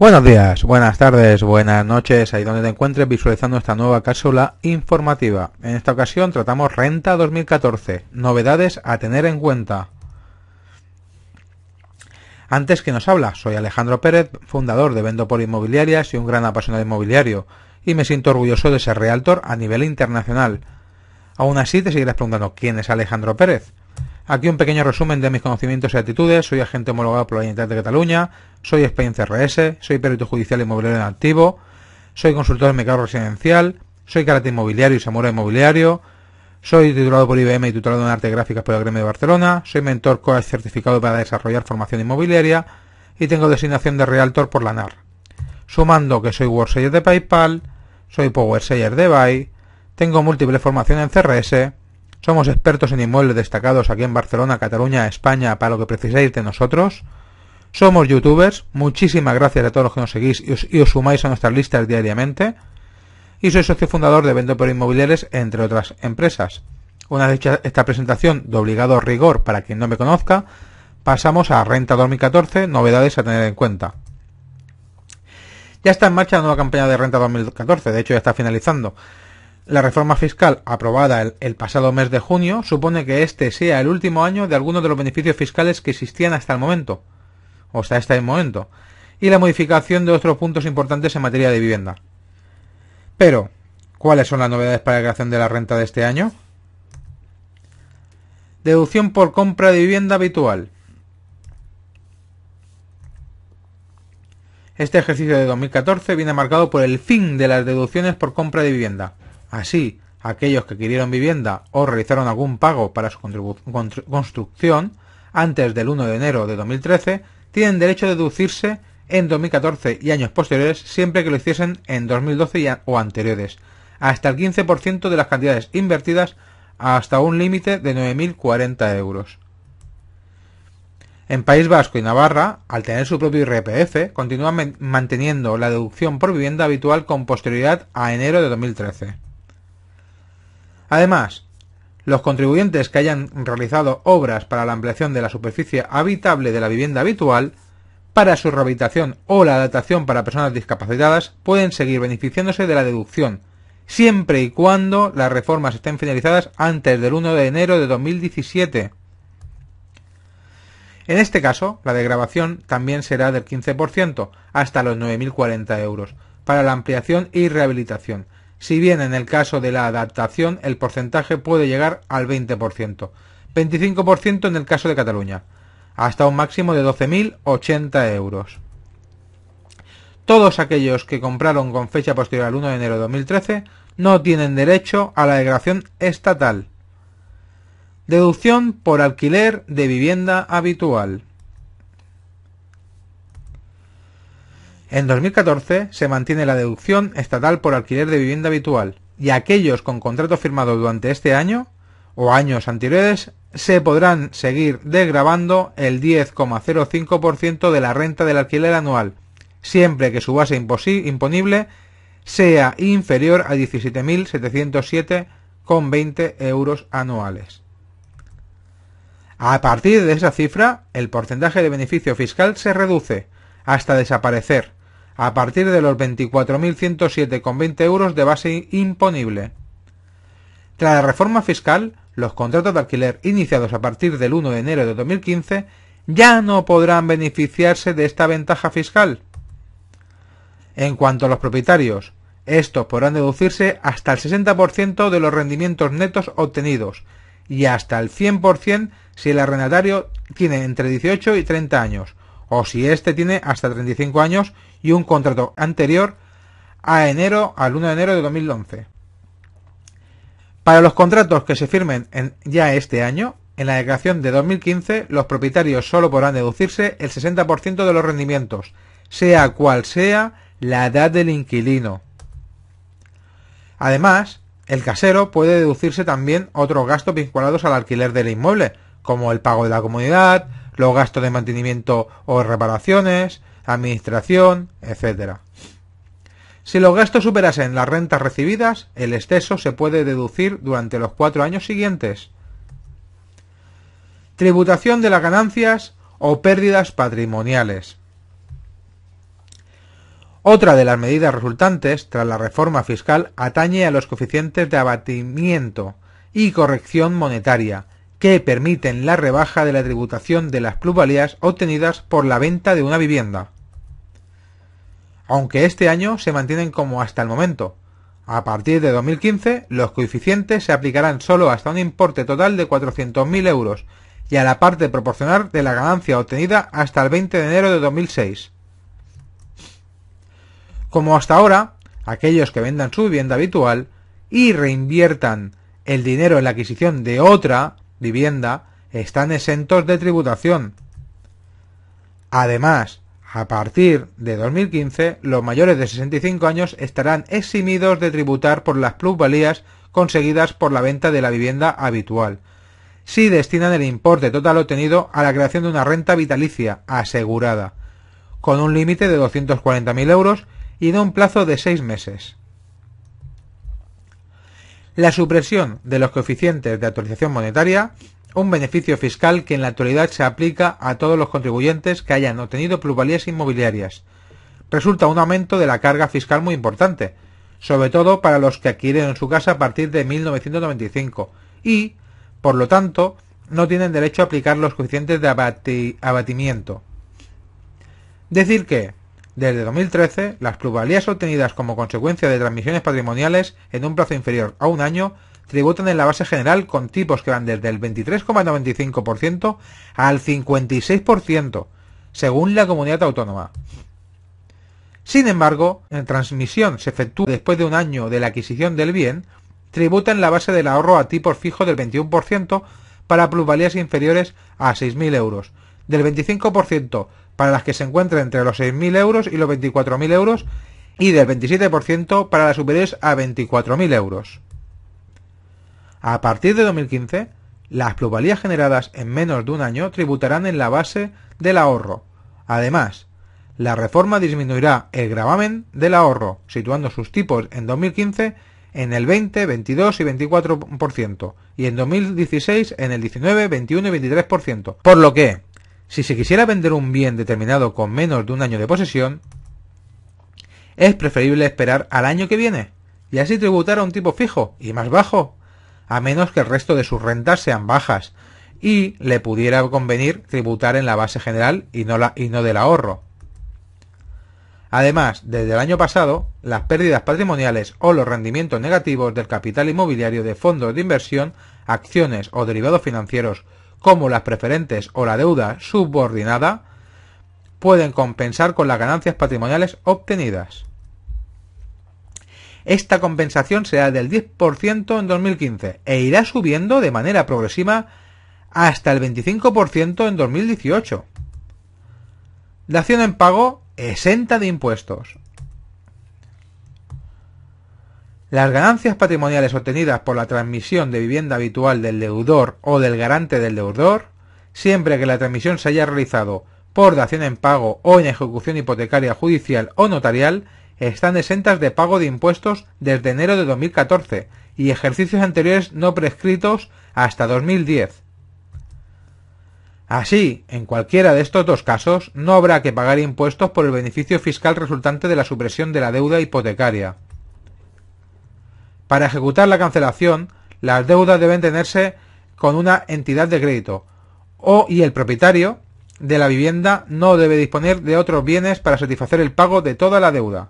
Buenos días, buenas tardes, buenas noches, ahí donde te encuentres visualizando esta nueva cápsula informativa. En esta ocasión tratamos Renta 2014, novedades a tener en cuenta. Antes que nos habla, soy Alejandro Pérez, fundador de Vendo por Inmobiliarias y un gran apasionado inmobiliario, y me siento orgulloso de ser realtor a nivel internacional. Aún así te seguirás preguntando quién es Alejandro Pérez. Aquí un pequeño resumen de mis conocimientos y actitudes. Soy agente homologado por la Unidad de Cataluña, soy experiencia CRS... soy perito judicial e inmobiliario en activo, soy consultor de mercado residencial, soy carácter inmobiliario y samura inmobiliario, soy titulado por IBM y titulado en artes gráficas por el Gremio de Barcelona, soy mentor coach certificado para desarrollar formación inmobiliaria y tengo designación de Realtor por la NAR. Sumando que soy WordSayer de PayPal, soy PowerSayer de Buy, tengo múltiples formaciones en CRS, somos expertos en inmuebles destacados aquí en Barcelona, Cataluña, España, para lo que precisáis de nosotros. Somos youtubers. Muchísimas gracias a todos los que nos seguís y os, sumáis a nuestras listas diariamente. Y soy socio fundador de Vendo por Inmobiliares, entre otras empresas. Una vez hecha esta presentación de obligado rigor para quien no me conozca, pasamos a Renta 2014, novedades a tener en cuenta. Ya está en marcha la nueva campaña de Renta 2014, de hecho ya está finalizando. La reforma fiscal aprobada el, pasado mes de junio supone que este sea el último año de algunos de los beneficios fiscales que existían hasta el momento, o hasta este momento, y la modificación de otros puntos importantes en materia de vivienda. Pero, ¿cuáles son las novedades para la creación de la renta de este año? Deducción por compra de vivienda habitual. Este ejercicio de 2014 viene marcado por el fin de las deducciones por compra de vivienda Así, aquellos que adquirieron vivienda o realizaron algún pago para su construcción antes del 1 de enero de 2013 tienen derecho a deducirse en 2014 y años posteriores siempre que lo hiciesen en 2012 o anteriores, hasta el 15% de las cantidades invertidas hasta un límite de 9.040 euros. En País Vasco y Navarra, al tener su propio IRPF, continúan manteniendo la deducción por vivienda habitual con posterioridad a enero de 2013. Además, los contribuyentes que hayan realizado obras para la ampliación de la superficie habitable de la vivienda habitual, para su rehabilitación o la adaptación para personas discapacitadas, pueden seguir beneficiándose de la deducción, siempre y cuando las reformas estén finalizadas antes del 1 de enero de 2017. En este caso, la degravación también será del 15% hasta los 9.040 euros para la ampliación y rehabilitación, si bien en el caso de la adaptación el porcentaje puede llegar al 20%, 25% en el caso de Cataluña, hasta un máximo de 12.080 euros. Todos aquellos que compraron con fecha posterior al 1 de enero de 2013 no tienen derecho a la degradación estatal. Deducción por alquiler de vivienda habitual. En 2014 se mantiene la deducción estatal por alquiler de vivienda habitual y aquellos con contrato firmado durante este año o años anteriores se podrán seguir desgrabando el 10,05% de la renta del alquiler anual, siempre que su base imponible sea inferior a 17.707,20 euros anuales. A partir de esa cifra, el porcentaje de beneficio fiscal se reduce hasta desaparecer a partir de los 24.107,20 euros de base imponible. Tras la reforma fiscal, los contratos de alquiler iniciados a partir del 1 de enero de 2015 ya no podrán beneficiarse de esta ventaja fiscal. En cuanto a los propietarios, estos podrán deducirse hasta el 60% de los rendimientos netos obtenidos y hasta el 100% si el arrendatario tiene entre 18 y 30 años o si éste tiene hasta 35 años y un contrato anterior a enero, al 1 de enero de 2011. Para los contratos que se firmen en, ya este año, en la declaración de 2015, los propietarios solo podrán deducirse el 60% de los rendimientos, sea cual sea la edad del inquilino. Además, el casero puede deducirse también otros gastos vinculados al alquiler del inmueble, como el pago de la comunidad, los gastos de mantenimiento o reparaciones, administración, etc. Si los gastos superasen las rentas recibidas, el exceso se puede deducir durante los cuatro años siguientes. Tributación de las ganancias o pérdidas patrimoniales. Otra de las medidas resultantes tras la reforma fiscal atañe a los coeficientes de abatimiento y corrección monetaria, que permiten la rebaja de la tributación de las plusvalías obtenidas por la venta de una vivienda. Aunque este año se mantienen como hasta el momento, a partir de 2015 los coeficientes se aplicarán solo hasta un importe total de 400.000 euros y a la parte proporcional de la ganancia obtenida hasta el 20 de enero de 2006. Como hasta ahora, aquellos que vendan su vivienda habitual y reinviertan el dinero en la adquisición de otra vivienda están exentos de tributación. Además, a partir de 2015, los mayores de 65 años estarán eximidos de tributar por las plusvalías conseguidas por la venta de la vivienda habitual, si destinan el importe total obtenido a la creación de una renta vitalicia asegurada, con un límite de 240.000 euros y de un plazo de seis meses la supresión de los coeficientes de actualización monetaria, un beneficio fiscal que en la actualidad se aplica a todos los contribuyentes que hayan obtenido plusvalías inmobiliarias. Resulta un aumento de la carga fiscal muy importante, sobre todo para los que adquirieron su casa a partir de 1995 y, por lo tanto, no tienen derecho a aplicar los coeficientes de abatimiento. Decir que, desde 2013, las plusvalías obtenidas como consecuencia de transmisiones patrimoniales en un plazo inferior a un año tributan en la base general con tipos que van desde el 23,95% al 56%, según la comunidad autónoma. Sin embargo, en transmisión se efectúa después de un año de la adquisición del bien, tributa en la base del ahorro a tipos fijos del 21% para plusvalías inferiores a 6.000 euros, del 25% para las que se encuentren entre los 6.000 euros y los 24.000 euros y del 27% para las superiores a 24.000 euros. A partir de 2015, las plusvalías generadas en menos de un año tributarán en la base del ahorro. Además, la reforma disminuirá el gravamen del ahorro, situando sus tipos en 2015 en el 20, 22 y 24% y en 2016 en el 19, 21 y 23%, por lo que si se quisiera vender un bien determinado con menos de un año de posesión, es preferible esperar al año que viene y así tributar a un tipo fijo y más bajo, a menos que el resto de sus rentas sean bajas y le pudiera convenir tributar en la base general y no, la, del ahorro. Además, desde el año pasado, las pérdidas patrimoniales o los rendimientos negativos del capital inmobiliario de fondos de inversión, acciones o derivados financieros como las preferentes o la deuda subordinada, pueden compensar con las ganancias patrimoniales obtenidas. Esta compensación será del 10% en 2015 e irá subiendo de manera progresiva hasta el 25% en 2018. La acción en pago exenta de impuestos. Las ganancias patrimoniales obtenidas por la transmisión de vivienda habitual del deudor o del garante del deudor, siempre que la transmisión se haya realizado por dación en pago o en ejecución hipotecaria judicial o notarial, están exentas de pago de impuestos desde enero de 2014 y ejercicios anteriores no prescritos hasta 2010. Así, en cualquiera de estos dos casos, no habrá que pagar impuestos por el beneficio fiscal resultante de la supresión de la deuda hipotecaria. Para ejecutar la cancelación, las deudas deben tenerse con una entidad de crédito o y el propietario de la vivienda no debe disponer de otros bienes para satisfacer el pago de toda la deuda.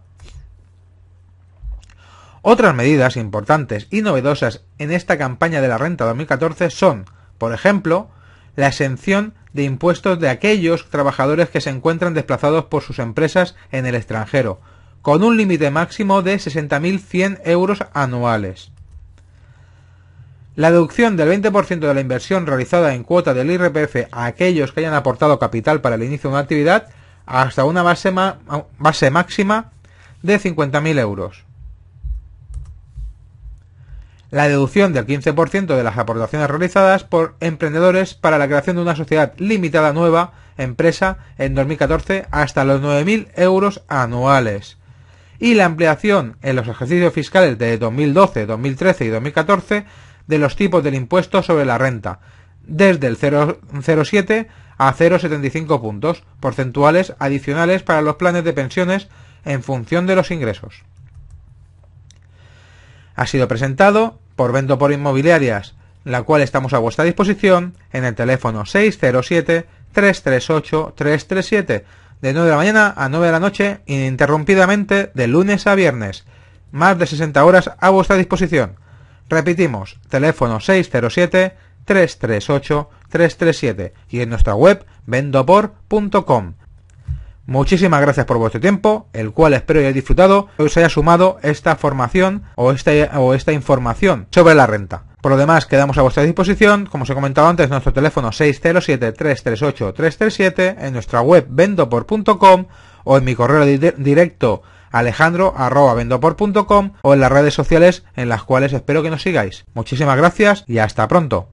Otras medidas importantes y novedosas en esta campaña de la renta 2014 son, por ejemplo, la exención de impuestos de aquellos trabajadores que se encuentran desplazados por sus empresas en el extranjero, con un límite máximo de 60.100 euros anuales. La deducción del 20% de la inversión realizada en cuota del IRPF a aquellos que hayan aportado capital para el inicio de una actividad hasta una base, máxima de 50.000 euros. La deducción del 15% de las aportaciones realizadas por emprendedores para la creación de una sociedad limitada nueva, empresa, en 2014 hasta los 9.000 euros anuales y la ampliación en los ejercicios fiscales de 2012, 2013 y 2014 de los tipos del impuesto sobre la renta, desde el 0,07 a 0,75 puntos porcentuales adicionales para los planes de pensiones en función de los ingresos. Ha sido presentado por Vendo por Inmobiliarias, la cual estamos a vuestra disposición en el teléfono 607 338 337 de 9 de la mañana a 9 de la noche, ininterrumpidamente de lunes a viernes. Más de 60 horas a vuestra disposición. Repetimos, teléfono 607-338-337 y en nuestra web vendopor.com. Muchísimas gracias por vuestro tiempo, el cual espero hayáis disfrutado, os haya sumado esta formación o esta, o esta información sobre la renta. Por lo demás, quedamos a vuestra disposición, como os he comentado antes, nuestro teléfono 607-338-337, en nuestra web vendopor.com o en mi correo directo alejandro.vendopor.com o en las redes sociales en las cuales espero que nos sigáis. Muchísimas gracias y hasta pronto.